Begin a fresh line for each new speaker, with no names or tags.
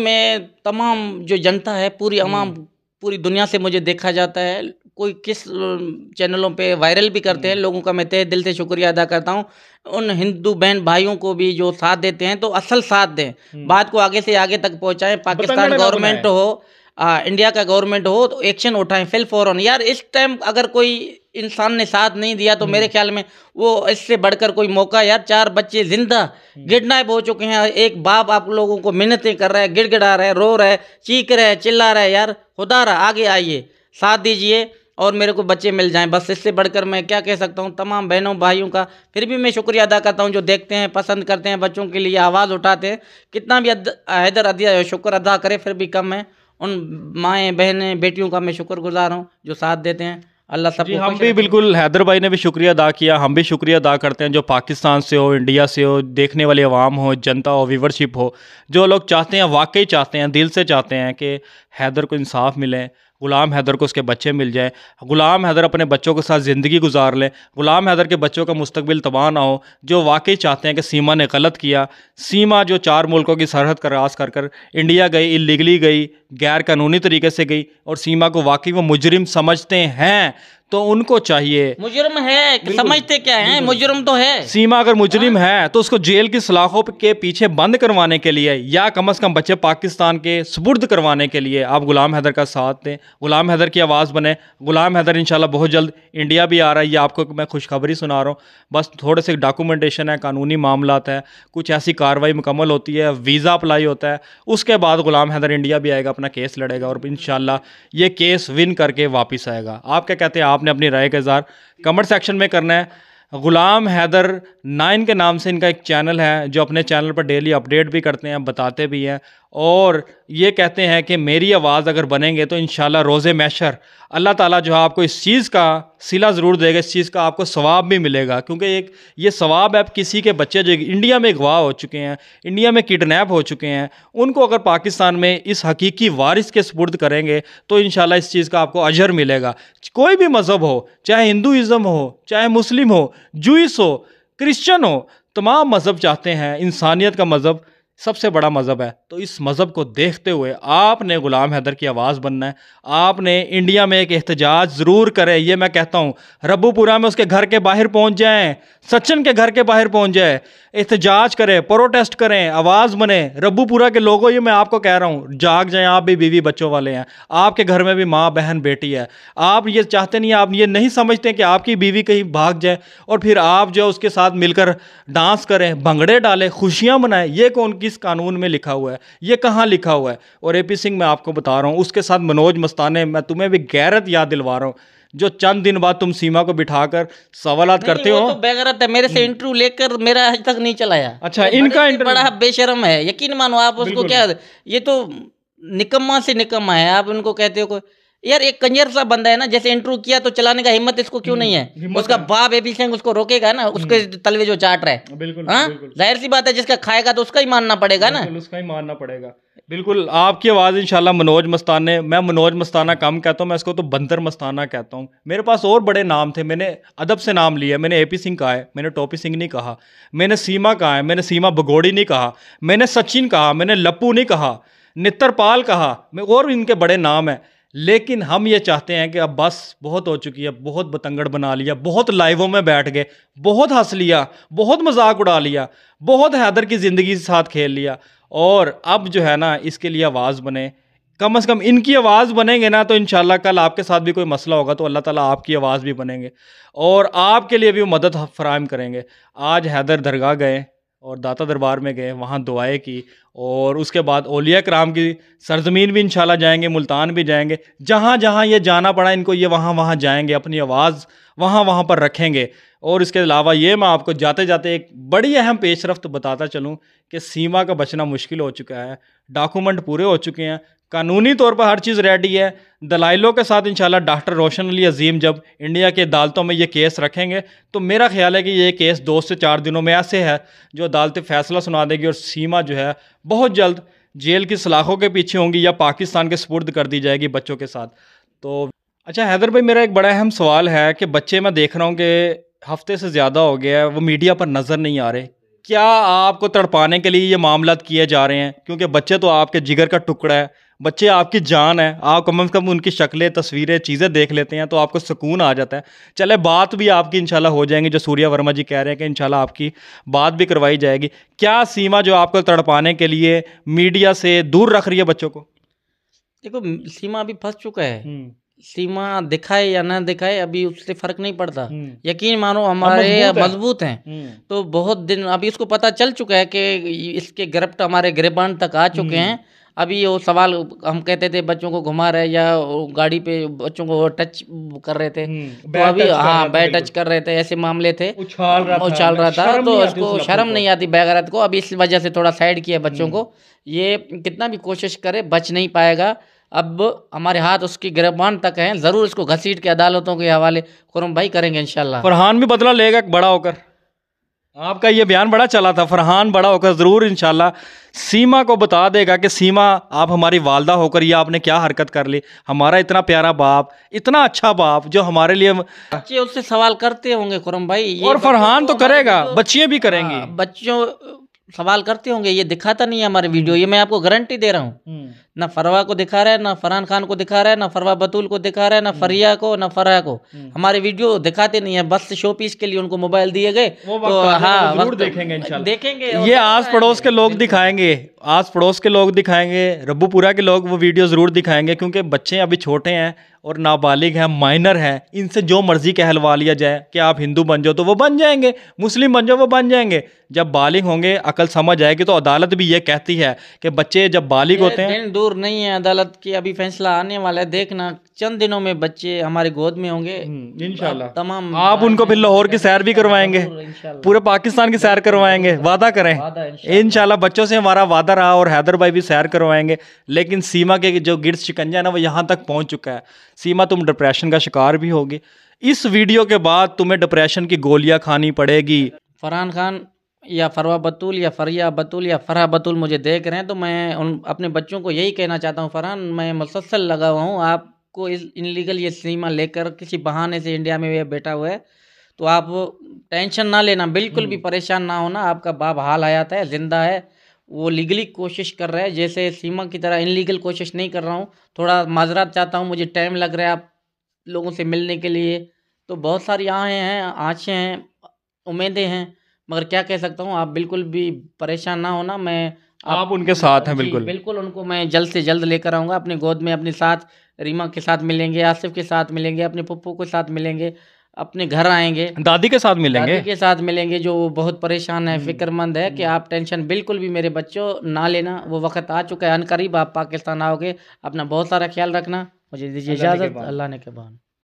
में तमाम जो जनता है पूरी अमाम हम्म। पूरी दुनिया से मुझे देखा जाता है कोई किस चैनलों पे वायरल भी करते हैं हम्म। लोगों का मैं तय दिल से शुक्रिया अदा करता हूँ उन हिंदू बहन भाइयों को भी जो साथ देते हैं तो असल साथ दें हम्म। बात को आगे से आगे तक पहुँचाएं पाकिस्तान गवर्नमेंट हो आ, इंडिया का गवर्नमेंट हो तो एक्शन उठाएं फिल फॉर यार इस टाइम अगर कोई इंसान ने साथ नहीं दिया तो हम्म। मेरे ख्याल में वो इससे बढ़कर कोई मौका यार चार बच्चे जिंदा हम्म। गिडनाइप हो चुके हैं एक बाप आप लोगों को मिन्नतें कर रहा है गिड़गिड़ा रहा है रो रहा है चीख रहा है चिल्ला रहा है यार खुदा रहा आगे आइए साथ दीजिए और मेरे को बच्चे मिल जाएं बस इससे बढ़कर मैं क्या कह सकता हूँ तमाम बहनों भाइयों का फिर भी मैं शुक्रिया अदा करता हूँ जो देखते हैं पसंद करते हैं बच्चों के लिए आवाज़ उठाते हैं कितना भी हैदर अदिया शुक्र अदा करें फिर भी कम है उन माएँ बहनें बेटियों का मैं शुक्रगुजार हूँ जो साथ देते हैं अल्लाह सब हम भी
बिल्कुल हैदर भाई ने भी शुक्रिया अदा किया हम भी शुक्रिया अदा करते हैं जो पाकिस्तान से हो इंडिया से हो देखने वाले अवाम हो जनता हो वीवरशिप हो जो लोग चाहते हैं वाकई चाहते हैं दिल से चाहते हैं कि हैदर को इंसाफ मिले गुलाम हैदर को उसके बच्चे मिल जाए गुलाम हैदर अपने बच्चों के साथ ज़िंदगी गुजार लें गुलाम हैदर के बच्चों का मुस्तबिल तबाह ना हो जो वाकई चाहते हैं कि सीमा ने गलत किया सीमा जो चार मुल्कों की सरहद रास कर कर इंडिया गई इलीगली गई गैर कानूनी तरीके से गई और सीमा को वाकई वो मुजरिम समझते हैं तो उनको चाहिए
मुजरम है समझते क्या है मुजरम तो है
सीमा अगर मुजरिम हाँ। है तो उसको जेल की सलाखों के पीछे बंद करवाने के लिए या कम अज कम बच्चे पाकिस्तान के सुपुर्द करवाने के लिए आप गुलाम हैदर का साथ दें गुलाम हैदर की आवाज़ बने गुलाम हैदर इनशाला बहुत जल्द इंडिया भी आ रहा है ये आपको मैं खुशखबरी सुना रहा हूँ बस थोड़े से डॉक्यूमेंटेशन है कानूनी मामला है कुछ ऐसी कार्रवाई मुकम्मल होती है वीज़ा अप्लाई होता है उसके बाद गुलाम हैदर इंडिया भी आएगा अपना केस लड़ेगा और इन ये केस विन करके वापस आएगा आप क्या कहते हैं आपने अपनी राय का इजहार कमेंट सेक्शन में करना है गुलाम हैदर नाइन के नाम से इनका एक चैनल है जो अपने चैनल पर डेली अपडेट भी करते हैं बताते भी हैं और ये कहते हैं कि मेरी आवाज़ अगर बनेंगे तो इन रोज़ मैशर अल्लाह ताला जो है आपको इस चीज़ का सिला ज़रूर देगा इस चीज़ का आपको सवाब भी मिलेगा क्योंकि एक ये सवाब आप किसी के बच्चे जो इंडिया में अगवा हो चुके हैं इंडिया में किडनैप हो चुके हैं उनको अगर पाकिस्तान में इस हकीकी वारिस के सपुर्द करेंगे तो इन इस चीज़ का आपको अजर मिलेगा कोई भी मज़हब हो चाहे हिंदुज़म हो चाहे मुस्लिम हो जूस हो क्रिश्चन हो तमाम मज़हब चाहते हैं इंसानियत का मज़हब सबसे बड़ा मज़हब है तो इस मज़हब को देखते हुए आपने ग़ुलाम हैदर की आवाज़ बनना है आपने इंडिया में एक एहतजाज ज़रूर करें ये मैं कहता हूँ रबूपुरा में उसके घर के बाहर पहुँच जाएँ सचिन के घर के बाहर पहुँच जाए एहतजाज करें प्रोटेस्ट करें आवाज़ बने रबूपुरा के लोगों ये मैं आपको कह रहा हूँ जाग जाएँ आप भी बीवी बच्चों वाले हैं आपके घर में भी माँ बहन बेटी है आप ये चाहते नहीं आप ये नहीं समझते कि आपकी बीवी कहीं भाग जाए और फिर आप जो उसके साथ मिलकर डांस करें भंगड़े डालें खुशियाँ मनाएं ये कौन किस कानून में लिखा हुआ है ये कहाँ लिखा हुआ है और ए पी सिंह मैं आपको बता रहा हूँ उसके साथ मनोज मस्ताने मैं तुम्हें भी गैरत याद दिलवा रहा हूँ जो चंद दिन बाद तुम सीमा को बिठाकर सवाल करते हो तो
बेगरत है मेरे से हम्म। इंटरव्यू लेकर मेरा आज तक नहीं चलाया अच्छा इनका इंटरव्यू बड़ा बेशरम है यकीन मानो आप उसको क्या ये तो निकम्मा से निकम्मा है आप उनको कहते हो कोई यार एक कंजर सा बंदा है ना जैसे इंटरव्यू किया तो चलाने का हिम्मत इसको क्यों नहीं है हम्म, उसका बाप एपी सिंह उसको रोकेगा ना हम्म। उसके तलवे जो चाट रहे हाँ? बिल्कुल जाहिर सी बात है जिसका खाएगा तो उसका ही मानना पड़ेगा ना उसका ही मानना पड़ेगा बिल्कुल
आपकी आवाज़ इंशाल्लाह मनोज मस्तान मैं मनोज मस्ताना कम कहता हूँ मैं इसको तो बंदर मस्ताना कहता हूँ मेरे पास और बड़े नाम थे मैंने अदब से नाम लिया मैंने ए पी सिंह कहा है मैंने टोपी सिंह नहीं कहा मैंने सीमा कहा है मैंने सीमा भगोड़ी नहीं कहा मैंने सचिन कहा मैंने लप्पू नहीं कहा नित्रपाल कहा मैं और भी इनके बड़े नाम हैं लेकिन हम ये चाहते हैं कि अब बस बहुत हो चुकी है बहुत बतंगड़ बना लिया बहुत लाइवों में बैठ गए बहुत हंस लिया बहुत मजाक उड़ा लिया बहुत हैदर की ज़िंदगी के साथ खेल लिया और अब जो है ना इसके लिए आवाज़ बने कम अज़ कम इनकी आवाज़ बनेंगे ना तो इन कल आपके साथ भी कोई मसला होगा तो अल्लाह ताला आपकी आवाज़ भी बनेंगे और आपके लिए भी वो मदद फराहम करेंगे आज हैदर दरगाह गए और दाता दरबार में गए वहाँ दुआएँ की और उसके बाद ओलिया कराम की सरजमीन भी इंशाल्लाह जाएंगे मुल्तान भी जाएंगे जहाँ जहाँ ये जाना पड़ा इनको ये वहाँ वहाँ जाएंगे अपनी आवाज़ वहाँ वहाँ पर रखेंगे और इसके अलावा ये मैं आपको जाते जाते एक बड़ी अहम पेशरफ तो बताता चलूँ कि सीमा का बचना मुश्किल हो चुका है डॉक्यूमेंट पूरे हो चुके हैं कानूनी तौर पर हर चीज़ रेडी है दलाइलों के साथ इंशाल्लाह डॉक्टर रोशन अली अजीम जब इंडिया के अदालतों में ये केस रखेंगे तो मेरा ख्याल है कि ये केस दो से चार दिनों में ऐसे है जो अदालतें फैसला सुना देगी और सीमा जो है बहुत जल्द जेल की सलाखों के पीछे होंगी या पाकिस्तान के सपुर्द कर दी जाएगी बच्चों के साथ तो अच्छा हैदर भाई मेरा एक बड़ा अहम सवाल है कि बच्चे मैं देख रहा हूँ कि हफ्ते से ज़्यादा हो गया है वो मीडिया पर नज़र नहीं आ रहे क्या आपको तड़पाने के लिए ये मामला किए जा रहे हैं क्योंकि बच्चे तो आपके जिगर का टुकड़ा है बच्चे आपकी जान है आप कम अज़ कम उनकी शक्लें तस्वीरें चीज़ें देख लेते हैं तो आपको सुकून आ जाता है चले बात भी आपकी इंशाल्लाह हो जाएंगी जो सूर्या वर्मा जी कह रहे हैं कि इंशाल्लाह आपकी बात भी करवाई जाएगी क्या सीमा जो आपको तड़पाने के लिए मीडिया से दूर रख रही है बच्चों को
देखो सीमा अभी फंस चुका है हम्म। सीमा दिखाए या ना दिखाए अभी उससे फर्क नहीं पड़ता हम्म। यकीन मानो हमारे मजबूत हैं है। हम्म। तो बहुत दिन अभी उसको पता चल चुका है कि इसके गिरफ्त तो हमारे गिरबान तक आ चुके हैं अभी वो सवाल हम कहते थे बच्चों को घुमा रहे या गाड़ी पे बच्चों को टच कर रहे थे हम्म, तो अभी हाँ बैट टच कर रहे थे ऐसे मामले थे उछाल रहा था, उछाल रहा था तो उसको शर्म नहीं आती बैगरत को अभी इस वजह से थोड़ा साइड किया बच्चों हम्म। को ये कितना भी कोशिश करे बच नहीं पाएगा अब हमारे हाथ उसकी गिरफ्तार तक हैं ज़रूर इसको घसीट के अदालतों के हवाले कुरम भाई करेंगे इंशाल्लाह फरहान
भी बदला लेगा बड़ा होकर आपका ये बयान बड़ा चला था फरहान बड़ा होकर ज़रूर इन सीमा को बता देगा कि सीमा आप हमारी वालदा होकर या आपने क्या हरकत कर ली हमारा इतना प्यारा बाप इतना अच्छा बाप जो हमारे लिए बच्चे
उससे सवाल करते होंगे खुरम भाई ये और फरहान
तो करेगा तो, बच्चे भी करेंगे
हाँ, बच्चों सवाल करते होंगे ये दिखाता नहीं है हमारे वीडियो ये मैं आपको गारंटी दे रहा हूँ हम्म। ना फरवा को दिखा रहा है ना फरहान खान को दिखा रहा है ना फरवा बतूल को दिखा रहा है ना हम्म। फरिया को ना फरा को हम्म। हमारे वीडियो दिखाते नहीं है बस शो पीस के लिए उनको मोबाइल दिए गए तो, तो हाँ जरूर देखेंगे देखेंगे ये
आस पड़ोस के लोग दिखाएंगे आस पड़ोस के लोग दिखाएंगे रब्बूपुरा के लोग वो वीडियो ज़रूर दिखाएंगे क्योंकि बच्चे अभी छोटे हैं और नाबालिग हैं माइनर हैं इनसे जो मर्ज़ी कहलवा लिया जाए कि आप हिंदू बन जाओ तो वो बन जाएंगे मुस्लिम बन जाओ वो बन जाएंगे जब बालिग होंगे अकल समझ आएगी तो अदालत भी ये कहती है कि बच्चे जब बालिग होते हैं
मंजूर नहीं है अदालत के अभी फैसला आने वाला है देखना चंद दिनों में बच्चे हमारे गोद में होंगे हम्म, इनशाला तमाम आप
उनको फिर लाहौर की सैर भी करवाएंगे पूरे पाकिस्तान की सैर करवाएंगे वादा करें इनशाला बच्चों से हमारा वादा रहा और हैदर भाई भी सैर करवाएंगे लेकिन सीमा के जो गिर शिकंजा है ना वो यहाँ तक पहुँच चुका है सीमा तुम डिप्रेशन का शिकार भी होगी इस वीडियो के बाद तुम्हें डिप्रेशन की गोलियां खानी पड़ेगी
फरहान खान या फरवा बतूल या फरिया बतूल या फरहा बतूल मुझे देख रहे हैं तो मैं उन अपने बच्चों को यही कहना चाहता हूँ फरहान मैं मुसलसल लगा हुआ हूँ आपको इस इनलीगल ये सीमा लेकर किसी बहाने से इंडिया में बैठा हुआ है तो आप टेंशन ना लेना बिल्कुल भी हम्म। परेशान ना होना आपका बाप हाल आयात है ज़िंदा है वो लीगली कोशिश कर रहा है जैसे सीमा की तरह इनलीगल कोशिश नहीं कर रहा हूँ थोड़ा माजरात चाहता हूँ मुझे टाइम लग रहा है आप लोगों से मिलने के लिए तो बहुत सारी आहें हैं आँचें हैं उम्मीदें हैं मगर क्या कह सकता हूँ आप बिल्कुल भी परेशान ना होना मैं आप, आप उनके साथ हैं बिल्कुल बिल्कुल उनको मैं जल्द से जल्द लेकर आऊँगा अपनी गोद में अपने साथ रीमा के साथ मिलेंगे आसिफ के साथ मिलेंगे अपने पप्पू के साथ मिलेंगे अपने घर आएंगे
दादी के साथ मिलेंगे दादी के
साथ मिलेंगे जो बहुत परेशान है हम्म। फिक्रमंद है कि हम्म। आप टेंशन बिल्कुल भी मेरे बच्चों ना लेना वो वक्त आ चुका है अनकरीब आप पाकिस्तान आओगे अपना बहुत सारा ख्याल रखना मुझे दीजिए इजाज़त अल्लाह ने के बाद